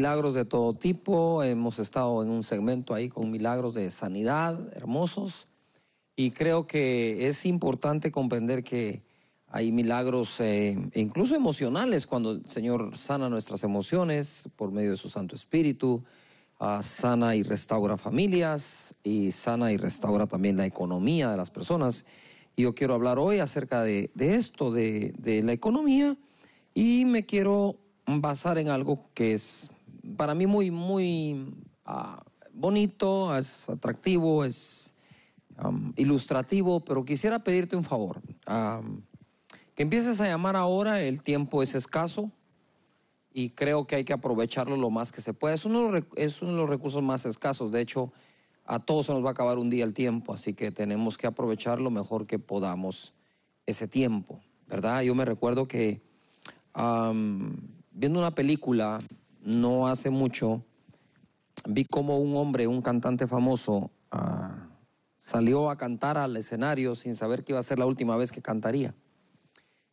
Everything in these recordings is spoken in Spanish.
milagros de todo tipo, hemos estado en un segmento ahí con milagros de sanidad, hermosos, y creo que es importante comprender que hay milagros eh, incluso emocionales cuando el Señor sana nuestras emociones por medio de su Santo Espíritu, ah, sana y restaura familias y sana y restaura también la economía de las personas. Y yo quiero hablar hoy acerca de, esto, de la economía, y me quiero basar en algo que es para mí muy, muy ah, bonito, es atractivo, es ilustrativo, pero quisiera pedirte un favor. que empieces a llamar ahora, el tiempo es escaso y creo que hay que aprovecharlo lo más que se pueda. Es uno, de los, es uno de los recursos más escasos, de hecho, a todos se nos va a acabar un día el tiempo, así que tenemos que aprovechar lo mejor que podamos ese tiempo, ¿verdad? Yo me recuerdo que viendo una película no hace mucho vi como un hombre, un cantante famoso, ah, salió a cantar al escenario sin saber que iba a ser la última vez que cantaría.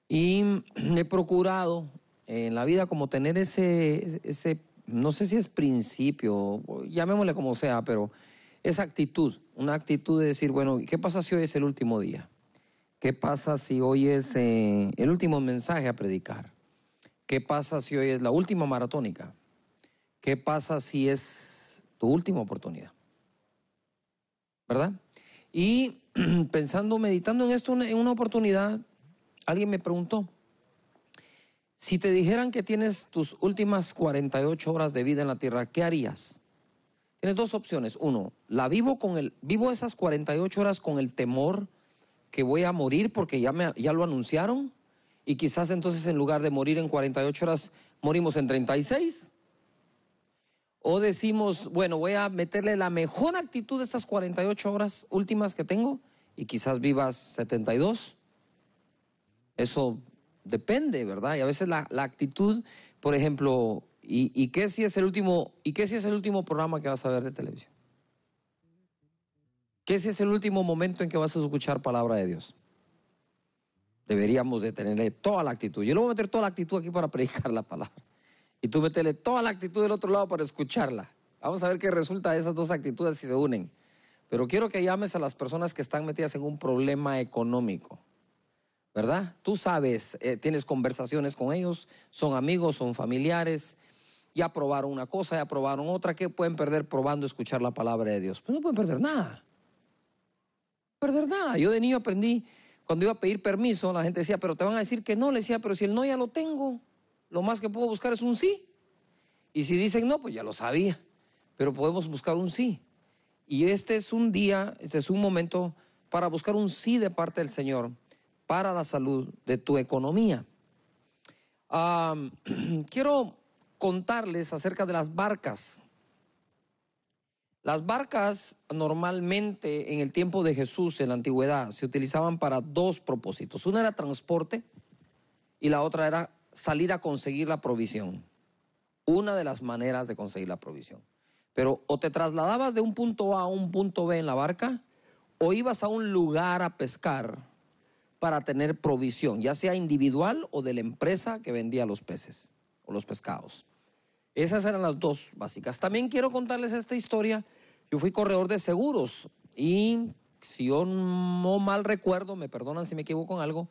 Y he procurado en la vida como tener ese, ese no sé si es principio, llamémosle como sea, pero esa actitud, una actitud de decir, bueno, ¿qué pasa si hoy es el último día? ¿Qué pasa si hoy es eh, el último mensaje a predicar? ¿Qué pasa si hoy es la última maratónica? ¿Qué pasa si es tu última oportunidad? ¿Verdad? Y pensando, meditando en esto, en una oportunidad, alguien me preguntó, si te dijeran que tienes tus últimas 48 horas de vida en la tierra, ¿qué harías? Tienes dos opciones. Uno, la vivo con el vivo esas 48 horas con el temor que voy a morir porque ya me ya lo anunciaron y quizás entonces en lugar de morir en 48 horas, morimos en 36. O decimos, bueno, voy a meterle la mejor actitud de estas 48 horas últimas que tengo y quizás vivas 72. Eso depende, ¿verdad? Y a veces la, actitud, por ejemplo, y, ¿y, qué si es el último, ¿y qué si es el último programa que vas a ver de televisión? ¿Qué si es el último momento en que vas a escuchar palabra de Dios? Deberíamos de tenerle toda la actitud. Yo le voy a meter toda la actitud aquí para predicar la palabra. Y tú metele toda la actitud del otro lado para escucharla. Vamos a ver qué resulta de esas dos actitudes si se unen. Pero quiero que llames a las personas que están metidas en un problema económico. ¿Verdad? Tú sabes, eh, tienes conversaciones con ellos, son amigos, son familiares, ya probaron una cosa, ya probaron otra, ¿qué pueden perder probando escuchar la palabra de Dios? Pues no pueden perder nada. No pueden perder nada. Yo de niño aprendí cuando iba a pedir permiso, la gente decía, pero te van a decir que no. Le decía, pero si el no ya lo tengo, lo más que puedo buscar es un sí. Y si dicen no, pues ya lo sabía, pero podemos buscar un sí. Y este es un día, este es un momento para buscar un sí de parte del Señor para la salud de tu economía. Ah, quiero contarles acerca de las barcas. Las barcas normalmente en el tiempo de Jesús, en la antigüedad, se utilizaban para dos propósitos. Una era transporte y la otra era salir a conseguir la provisión. Una de las maneras de conseguir la provisión. Pero o te trasladabas de un punto A a un punto B en la barca o ibas a un lugar a pescar para tener provisión, ya sea individual o de la empresa que vendía los peces o los pescados. Esas eran las dos básicas. También quiero contarles esta historia yo fui corredor de seguros y si yo no mal recuerdo, me perdonan si me equivoco en algo,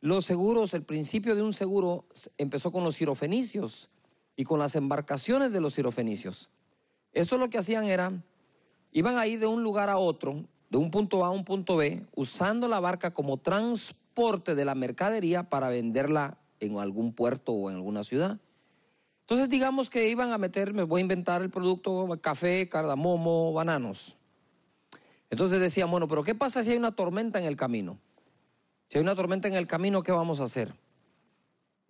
los seguros, el principio de un seguro empezó con los sirofenicios y con las embarcaciones de los sirofenicios. Eso lo que hacían era, iban ahí de un lugar a otro, de un punto A a un punto B, usando la barca como transporte de la mercadería para venderla en algún puerto o en alguna ciudad. Entonces digamos que iban a meter, me voy a inventar el producto, café, cardamomo, bananos. Entonces decían, bueno, pero ¿qué pasa si hay una tormenta en el camino? Si hay una tormenta en el camino, ¿qué vamos a hacer?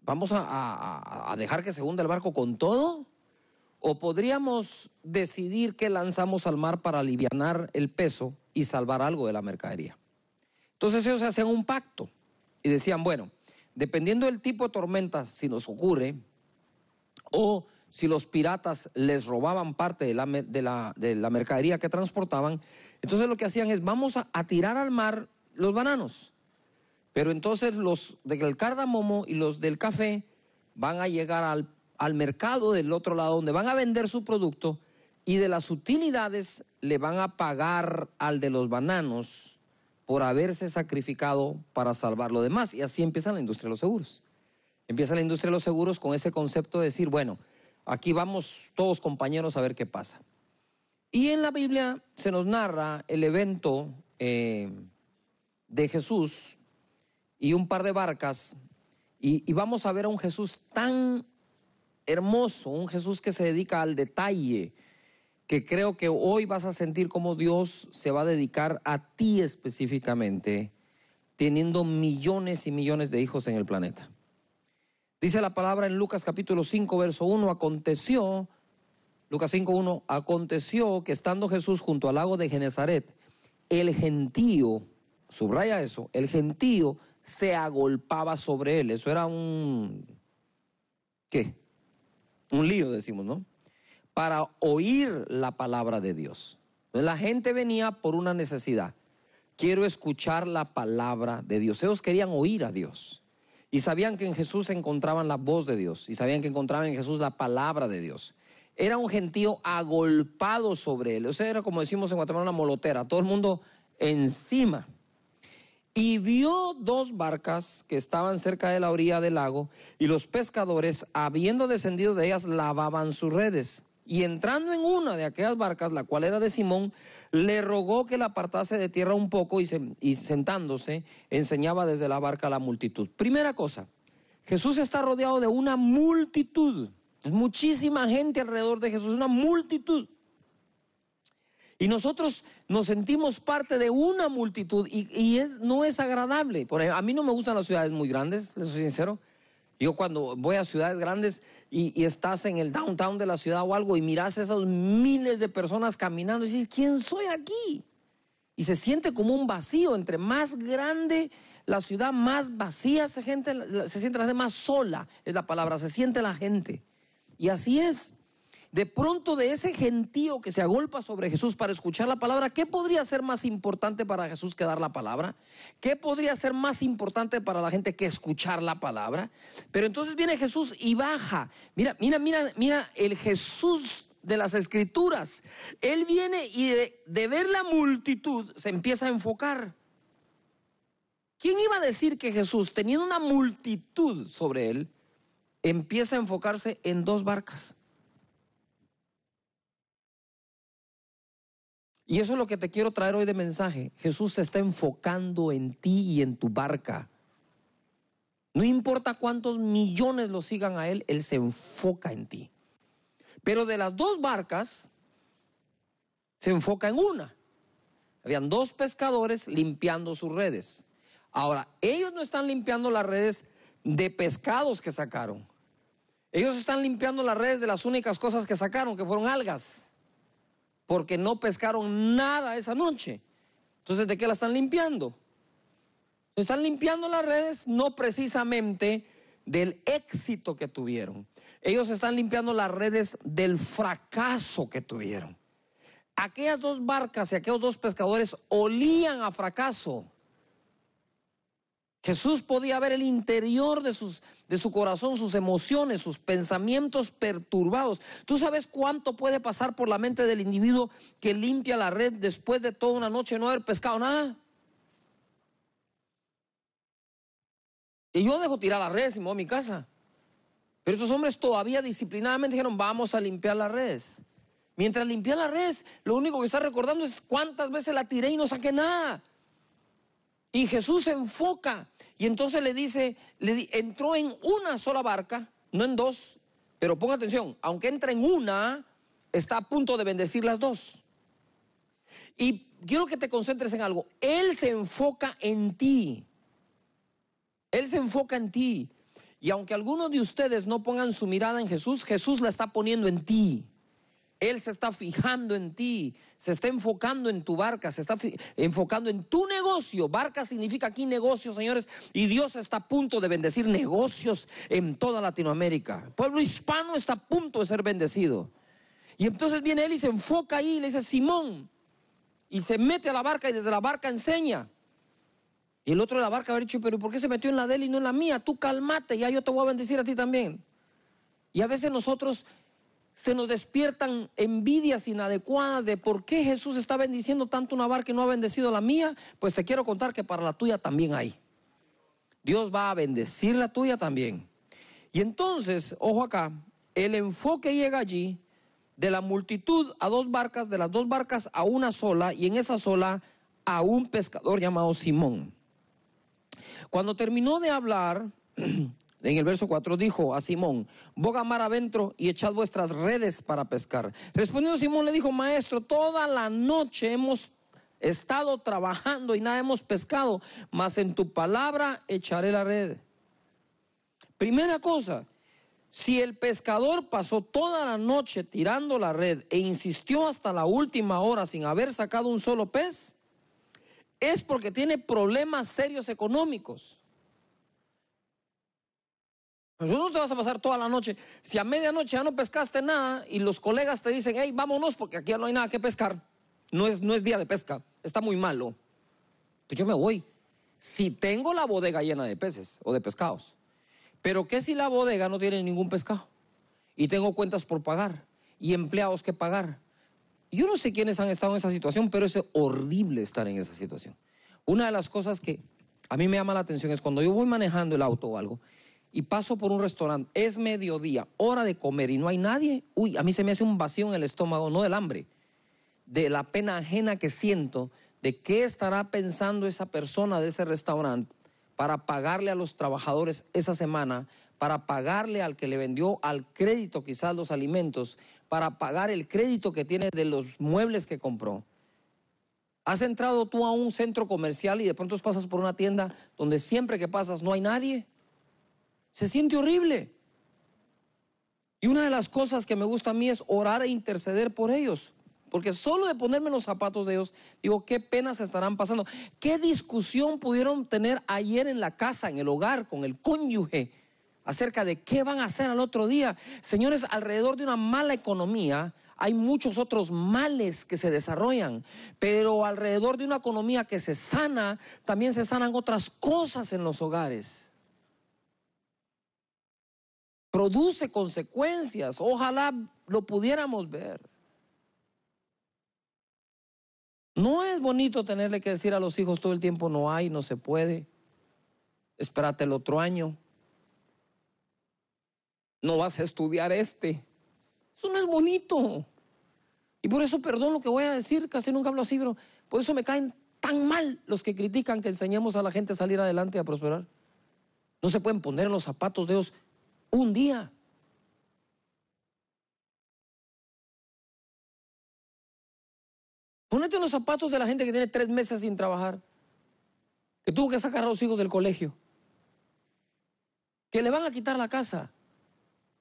¿Vamos a, dejar que se hunda el barco con todo? ¿O podríamos decidir qué lanzamos al mar para aliviar el peso y salvar algo de la mercadería? Entonces ellos hacían un pacto y decían, bueno, dependiendo del tipo de tormenta, si nos ocurre, o si los piratas les robaban parte de la, mercadería que transportaban. Entonces lo que hacían es, vamos a, tirar al mar los bananos. Pero entonces los del cardamomo y los del café van a llegar al, al, mercado del otro lado donde van a vender su producto y de las utilidades le van a pagar al de los bananos por haberse sacrificado para salvar lo demás. Y así empieza la industria de los seguros. Empieza la industria de los seguros con ese concepto de decir, bueno, aquí vamos todos compañeros a ver qué pasa. Y en la Biblia se nos narra el evento eh, de Jesús y un par de barcas, y, y vamos a ver a un Jesús tan hermoso, un Jesús que se dedica al detalle, que creo que hoy vas a sentir como Dios se va a dedicar a ti específicamente, teniendo millones y millones de hijos en el planeta. Dice la palabra en Lucas capítulo 5, verso 1, aconteció, Lucas 5, 1, aconteció que estando Jesús junto al lago de Genezaret, el gentío, subraya eso, el gentío se agolpaba sobre él. Eso era un, ¿qué? Un lío, decimos, ¿no? Para oír la palabra de Dios. La gente venía por una necesidad. Quiero escuchar la palabra de Dios. Ellos querían oír a Dios. Y sabían que en Jesús encontraban la voz de Dios y sabían que encontraban en Jesús la palabra de Dios. Era un gentío agolpado sobre él. O sea, era como decimos en Guatemala una molotera, todo el mundo encima. Y vio dos barcas que estaban cerca de la orilla del lago y los pescadores, habiendo descendido de ellas, lavaban sus redes. Y entrando en una de aquellas barcas, la cual era de Simón, le rogó que la apartase de tierra un poco y, sentándose enseñaba desde la barca a la multitud. Primera cosa, Jesús está rodeado de una multitud, muchísima gente alrededor de Jesús, una multitud. Y nosotros nos sentimos parte de una multitud y, es, no es agradable. a mí no me gustan las ciudades muy grandes, les soy sincero. Yo cuando voy a ciudades grandes y, estás en el downtown de la ciudad o algo y miras esos miles de personas caminando y dices, ¿quién soy aquí? Y se siente como un vacío, entre más grande la ciudad, más vacía se, gente, se siente la gente, más sola es la palabra, se siente la gente. Y así es, de pronto de ese gentío que se agolpa sobre Jesús para escuchar la palabra, ¿qué podría ser más importante para Jesús que dar la palabra? ¿Qué podría ser más importante para la gente que escuchar la palabra? Pero entonces viene Jesús y baja. Mira, mira, mira, mira el Jesús de las escrituras. Él viene y de, ver la multitud se empieza a enfocar. ¿Quién iba a decir que Jesús, teniendo una multitud sobre él, empieza a enfocarse en dos barcas? Y eso es lo que te quiero traer hoy de mensaje. Jesús se está enfocando en ti y en tu barca. No importa cuántos millones lo sigan a Él, Él se enfoca en ti. Pero de las dos barcas, se enfoca en una. Habían dos pescadores limpiando sus redes. Ahora, ellos no están limpiando las redes de pescados que sacaron. Ellos están limpiando las redes de las únicas cosas que sacaron, que fueron algas porque no pescaron nada esa noche. Entonces, ¿de qué la están limpiando? Están limpiando las redes no precisamente del éxito que tuvieron. Ellos están limpiando las redes del fracaso que tuvieron. Aquellas dos barcas y aquellos dos pescadores olían a fracaso. Jesús podía ver el interior de sus, de su corazón, sus emociones, sus pensamientos perturbados. ¿Tú sabes cuánto puede pasar por la mente del individuo que limpia la red después de toda una noche no haber pescado nada? Y yo dejo tirar la red y me voy a mi casa. Pero estos hombres todavía disciplinadamente dijeron, vamos a limpiar la red. Mientras limpia la red, lo único que está recordando es cuántas veces la tiré y no saqué nada. Y Jesús se enfoca y entonces le dice, le entró en una sola barca, no en dos, pero ponga atención, aunque entra en una, está a punto de bendecir las dos. Y quiero que te concentres en algo. Él se enfoca en ti. Él se enfoca en ti. Y aunque algunos de ustedes no pongan su mirada en Jesús, Jesús la está poniendo en ti. Él se está fijando en ti, se está enfocando en tu barca, se está enfocando en tu negocio. Barca significa aquí negocio, señores, y Dios está a punto de bendecir negocios en toda Latinoamérica. El pueblo hispano está a punto de ser bendecido. Y entonces viene él y se enfoca ahí y le dice, Simón, y se mete a la barca y desde la barca enseña. Y el otro de la barca habrá dicho, pero ¿por qué se metió en la de él y no en la mía? Tú calmate, ya yo te voy a bendecir a ti también. Y a veces nosotros se nos despiertan envidias inadecuadas de por qué Jesús está bendiciendo tanto una barca y no ha bendecido la mía, pues te quiero contar que para la tuya también hay. Dios va a bendecir la tuya también. Y entonces, ojo acá, el enfoque llega allí de la multitud a dos barcas, de las dos barcas a una sola, y en esa sola a un pescador llamado Simón. Cuando terminó de hablar, En el verso 4 dijo a Simón, boga mar adentro y echad vuestras redes para pescar. Respondiendo Simón le dijo, maestro, toda la noche hemos estado trabajando y nada hemos pescado, mas en tu palabra echaré la red. Primera cosa, si el pescador pasó toda la noche tirando la red e insistió hasta la última hora sin haber sacado un solo pez, es porque tiene problemas serios económicos pues, no te vas a pasar toda la noche. Si a medianoche ya no pescaste nada y los colegas te dicen, hey, vámonos porque aquí ya no hay nada que pescar, no es, no es día de pesca, está muy malo. Entonces yo me voy. Si tengo la bodega llena de peces o de pescados, pero ¿qué si la bodega no tiene ningún pescado? Y tengo cuentas por pagar y empleados que pagar. Yo no sé quiénes han estado en esa situación, pero es horrible estar en esa situación. Una de las cosas que a mí me llama la atención es cuando yo voy manejando el auto o algo y paso por un restaurante, es mediodía, hora de comer y no hay nadie, uy, a mí se me hace un vacío en el estómago, no del hambre, de la pena ajena que siento, de qué estará pensando esa persona de ese restaurante para pagarle a los trabajadores esa semana, para pagarle al que le vendió al crédito quizás los alimentos, para pagar el crédito que tiene de los muebles que compró. ¿Has entrado tú a un centro comercial y de pronto pasas por una tienda donde siempre que pasas no hay nadie? Se siente horrible. Y una de las cosas que me gusta a mí es orar e interceder por ellos. Porque solo de ponerme los zapatos de ellos, digo, qué penas estarán pasando. ¿Qué discusión pudieron tener ayer en la casa, en el hogar, con el cónyuge, acerca de qué van a hacer al otro día? Señores, alrededor de una mala economía hay muchos otros males que se desarrollan, pero alrededor de una economía que se sana, también se sanan otras cosas en los hogares produce consecuencias. Ojalá lo pudiéramos ver. No es bonito tenerle que decir a los hijos todo el tiempo no hay, no se puede. Espérate el otro año. No vas a estudiar este. Eso no es bonito. Y por eso, perdón lo que voy a decir, casi nunca hablo así, pero por eso me caen tan mal los que critican que enseñemos a la gente a salir adelante y a prosperar. No se pueden poner en los zapatos de Dios un día. Ponete en los zapatos de la gente que tiene tres meses sin trabajar, que tuvo que sacar a los hijos del colegio, que le van a quitar la casa,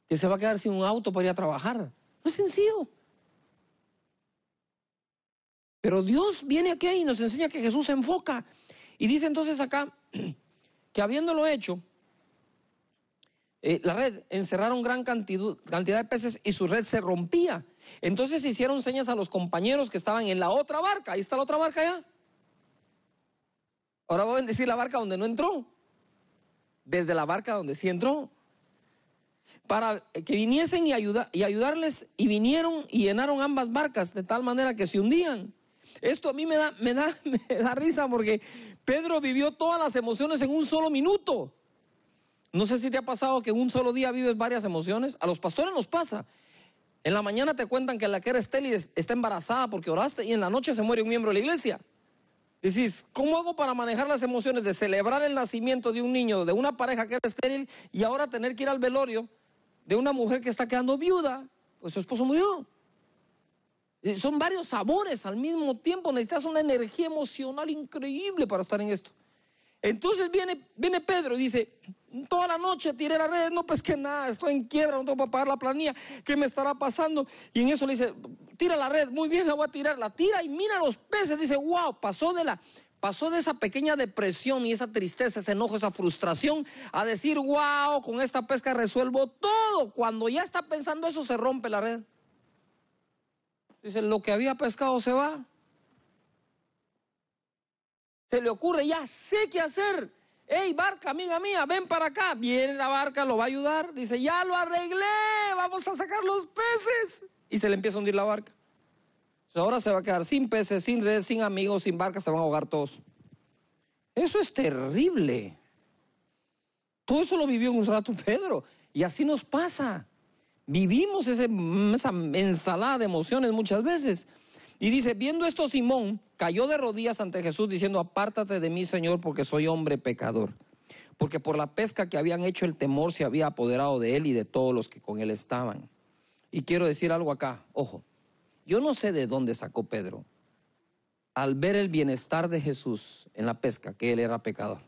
que se va a quedar sin un auto para ir a trabajar. No es sencillo. Pero Dios viene aquí y nos enseña que Jesús se enfoca. Y dice entonces acá que habiéndolo hecho, eh, la red, encerraron gran cantidad, de peces y su red se rompía. Entonces hicieron señas a los compañeros que estaban en la otra barca. Ahí está la otra barca ya. Ahora voy a decir la barca donde no entró. Desde la barca donde sí entró. Para que viniesen y, y ayudarles. Y vinieron y llenaron ambas barcas de tal manera que se hundían. Esto a mí me da, me da risa porque Pedro vivió todas las emociones en un solo minuto. No sé si te ha pasado que en un solo día vives varias emociones. A los pastores nos pasa. En la mañana te cuentan que la que era estéril está embarazada porque oraste y en la noche se muere un miembro de la iglesia. Decís, ¿cómo hago para manejar las emociones de celebrar el nacimiento de un niño, de una pareja que era estéril y ahora tener que ir al velorio de una mujer que está quedando viuda? Pues su esposo murió. Eh, son varios sabores al mismo tiempo. Necesitas una energía emocional increíble para estar en esto. Entonces viene, viene Pedro y dice, Toda la noche tiré la red, no pesqué nada, estoy en quiebra, no tengo para pagar la planilla, ¿qué me estará pasando? Y en eso le dice, tira la red, muy bien, la voy a tirar, la tira y mira los peces, dice, wow, pasó de la... Pasó de esa pequeña depresión y esa tristeza, ese enojo, esa frustración a decir, wow, con esta pesca resuelvo todo. Cuando ya está pensando eso, se rompe la red. Dice, lo que había pescado se va. Se le ocurre, ya sé qué hacer hey barca, amiga mía, ven para acá. Viene la barca, lo va a ayudar. Dice, ya lo arreglé, vamos a sacar los peces. Y se le empieza a hundir la barca. ahora se va a quedar sin peces, sin redes, sin amigos, sin barca, se van a ahogar todos. Eso es terrible. Todo eso lo vivió en un rato Pedro. Y así nos pasa. Vivimos esa ensalada de emociones muchas veces. Y dice, viendo esto Simón, cayó de rodillas ante Jesús diciendo, apártate de mí, Señor, porque soy hombre pecador. Porque por la pesca que habían hecho el temor se había apoderado de él y de todos los que con él estaban. Y quiero decir algo acá, ojo, yo no sé de dónde sacó Pedro al ver el bienestar de Jesús en la pesca, que él era pecador.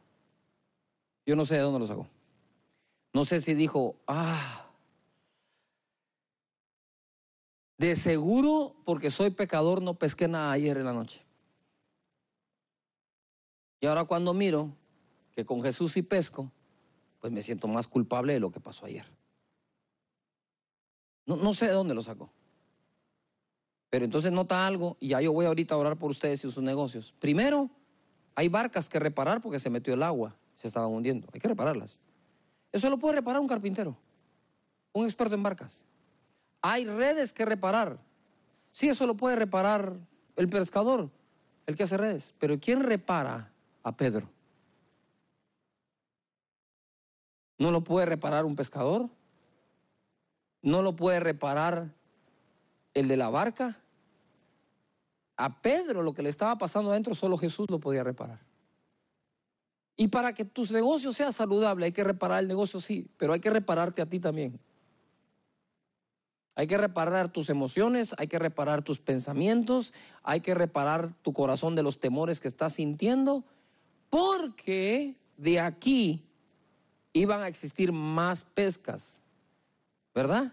Yo no sé de dónde lo sacó. No sé si dijo, ah, De seguro, porque soy pecador, no pesqué nada ayer en la noche. Y ahora cuando miro que con Jesús sí pesco, pues me siento más culpable de lo que pasó ayer. No, no sé de dónde lo sacó. Pero entonces nota algo, y ya yo voy ahorita a orar por ustedes y sus negocios. Primero, hay barcas que reparar porque se metió el agua, se estaban hundiendo. Hay que repararlas. Eso lo puede reparar un carpintero, un experto en barcas. Hay redes que reparar. Sí, eso lo puede reparar el pescador, el que hace redes. Pero ¿quién repara a Pedro? ¿No lo puede reparar un pescador? ¿No lo puede reparar el de la barca? A Pedro lo que le estaba pasando adentro solo Jesús lo podía reparar. Y para que tus negocios sean saludables hay que reparar el negocio, sí, pero hay que repararte a ti también. Hay que reparar tus emociones, hay que reparar tus pensamientos, hay que reparar tu corazón de los temores que estás sintiendo, porque de aquí iban a existir más pescas, ¿verdad?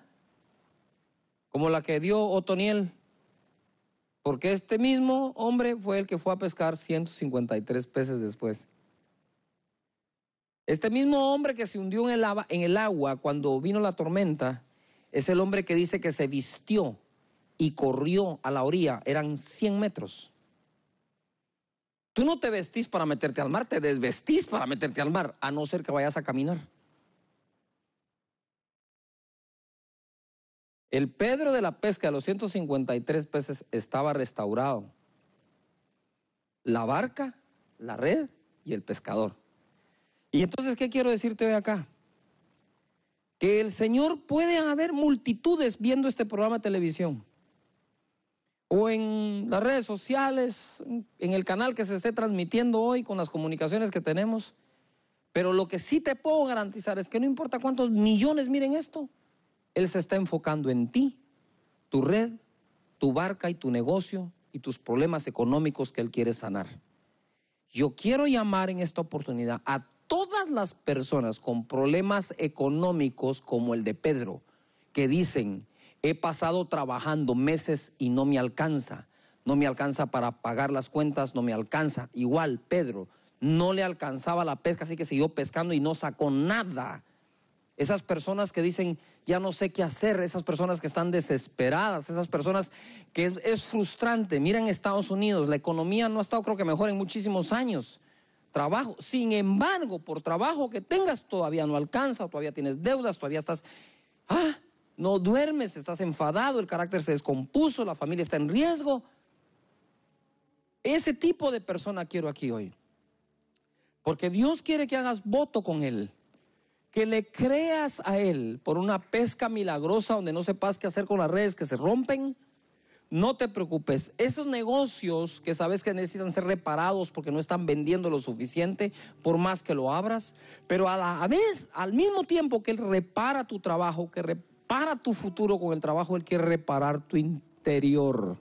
Como la que dio Otoniel, porque este mismo hombre fue el que fue a pescar 153 peces después. Este mismo hombre que se hundió en el, en el agua cuando vino la tormenta, es el hombre que dice que se vistió y corrió a la orilla. Eran 100 metros. Tú no te vestís para meterte al mar, te desvestís para meterte al mar, a no ser que vayas a caminar. El Pedro de la pesca de los 153 peces estaba restaurado. La barca, la red y el pescador. Y entonces, ¿qué quiero decirte hoy acá? que el Señor puede haber multitudes viendo este programa de televisión o en las redes sociales, en el canal que se esté transmitiendo hoy con las comunicaciones que tenemos. Pero lo que sí te puedo garantizar es que no importa cuántos millones miren esto, Él se está enfocando en ti, tu red, tu barca y tu negocio y tus problemas económicos que Él quiere sanar. Yo quiero llamar en esta oportunidad a todas las personas con problemas económicos como el de Pedro, que dicen, he pasado trabajando meses y no me alcanza, no me alcanza para pagar las cuentas, no me alcanza. Igual, Pedro, no le alcanzaba la pesca, así que siguió pescando y no sacó nada. Esas personas que dicen, ya no sé qué hacer, esas personas que están desesperadas, esas personas que es, frustrante. Miren Estados Unidos, la economía no ha estado creo que mejor en muchísimos años trabajo. Sin embargo, por trabajo que tengas, todavía no alcanza, todavía tienes deudas, todavía estás, ah, no duermes, estás enfadado, el carácter se descompuso, la familia está en riesgo. Ese tipo de persona quiero aquí hoy. Porque Dios quiere que hagas voto con Él que le creas a Él por una pesca milagrosa donde no sepas qué hacer con las redes que se rompen, no te preocupes, esos negocios que sabes que necesitan ser reparados porque no están vendiendo lo suficiente, por más que lo abras, pero a la vez, al mismo tiempo que Él repara tu trabajo, que repara tu futuro con el trabajo, Él quiere reparar tu interior.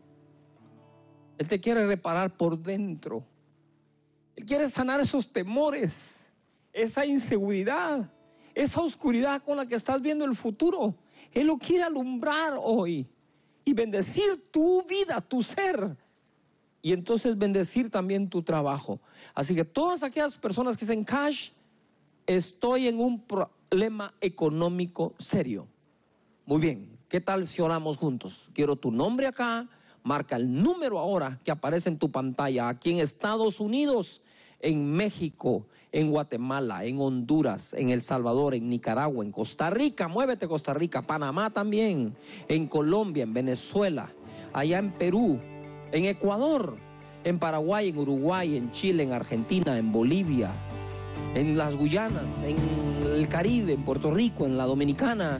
Él te quiere reparar por dentro. Él quiere sanar esos temores, esa inseguridad, esa oscuridad con la que estás viendo el futuro. Él lo quiere alumbrar hoy y bendecir tu vida, tu ser. Y entonces bendecir también tu trabajo. Así que todas aquellas personas que dicen, cash, estoy en un problema económico serio. Muy bien, ¿qué tal si oramos juntos? Quiero tu nombre acá, marca el número ahora que aparece en tu pantalla, aquí en Estados Unidos, en México, en Guatemala, en Honduras, en El Salvador, en Nicaragua, en Costa Rica, muévete Costa Rica, Panamá también, en Colombia, en Venezuela, allá en Perú, en Ecuador, en Paraguay, en Uruguay, en Chile, en Argentina, en Bolivia, en las Guyanas, en el Caribe, en Puerto Rico, en la Dominicana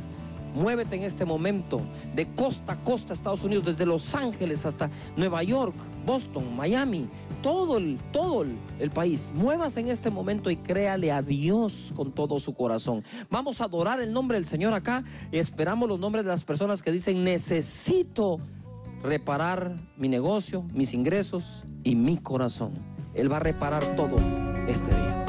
Muévete en este momento de costa a costa Estados Unidos, desde Los Ángeles hasta Nueva York, Boston, Miami, todo el, todo el, país. Muévase en este momento y créale a Dios con todo su corazón. Vamos a adorar el nombre del Señor acá. y Esperamos los nombres de las personas que dicen necesito reparar mi negocio, mis ingresos y mi corazón. Él va a reparar todo este día.